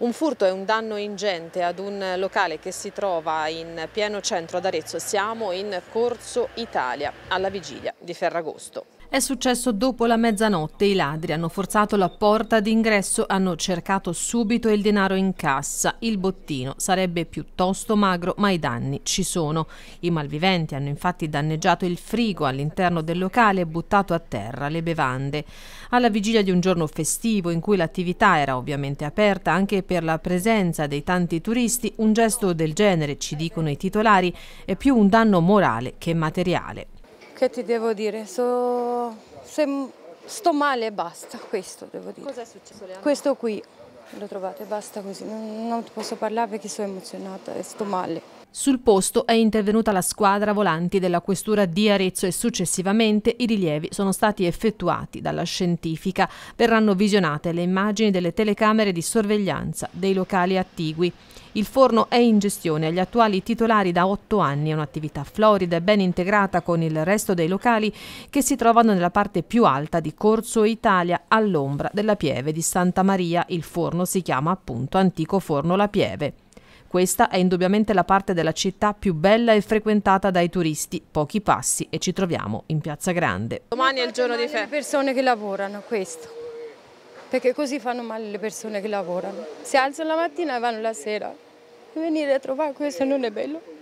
Un furto e un danno ingente ad un locale che si trova in pieno centro ad Arezzo. Siamo in Corso Italia, alla vigilia di Ferragosto. È successo dopo la mezzanotte, i ladri hanno forzato la porta d'ingresso, hanno cercato subito il denaro in cassa, il bottino sarebbe piuttosto magro ma i danni ci sono. I malviventi hanno infatti danneggiato il frigo all'interno del locale e buttato a terra le bevande. Alla vigilia di un giorno festivo in cui l'attività era ovviamente aperta anche per la presenza dei tanti turisti, un gesto del genere, ci dicono i titolari, è più un danno morale che materiale. Che ti devo dire? So, se, sto male e basta, questo devo dire. Cos'è successo Leandro? Questo qui, lo trovate, basta così. Non, non posso parlare perché sono emozionata e sto male. Sul posto è intervenuta la squadra volanti della questura di Arezzo e successivamente i rilievi sono stati effettuati dalla scientifica. Verranno visionate le immagini delle telecamere di sorveglianza dei locali attigui. Il forno è in gestione agli attuali titolari da otto anni, è un'attività florida e ben integrata con il resto dei locali che si trovano nella parte più alta di Corso Italia all'ombra della pieve di Santa Maria. Il forno si chiama appunto Antico Forno La Pieve. Questa è indubbiamente la parte della città più bella e frequentata dai turisti, pochi passi e ci troviamo in Piazza Grande. Domani è il giorno di festa. Le persone che lavorano, questo, perché così fanno male le persone che lavorano. Si alzano la mattina e vanno la sera. Venire a trovare questo non è bello.